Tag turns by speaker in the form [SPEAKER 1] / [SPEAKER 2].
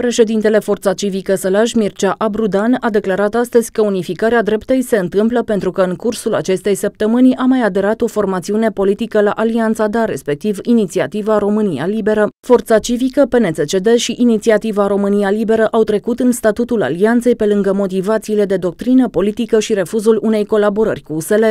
[SPEAKER 1] Președintele Forța Civică Sălaj, Mircea Abrudan, a declarat astăzi că unificarea dreptei se întâmplă pentru că în cursul acestei săptămâni a mai aderat o formațiune politică la Alianța DA, respectiv Inițiativa România Liberă. Forța Civică, PNCCD și Inițiativa România Liberă au trecut în statutul Alianței pe lângă motivațiile de doctrină politică și refuzul unei colaborări cu USL.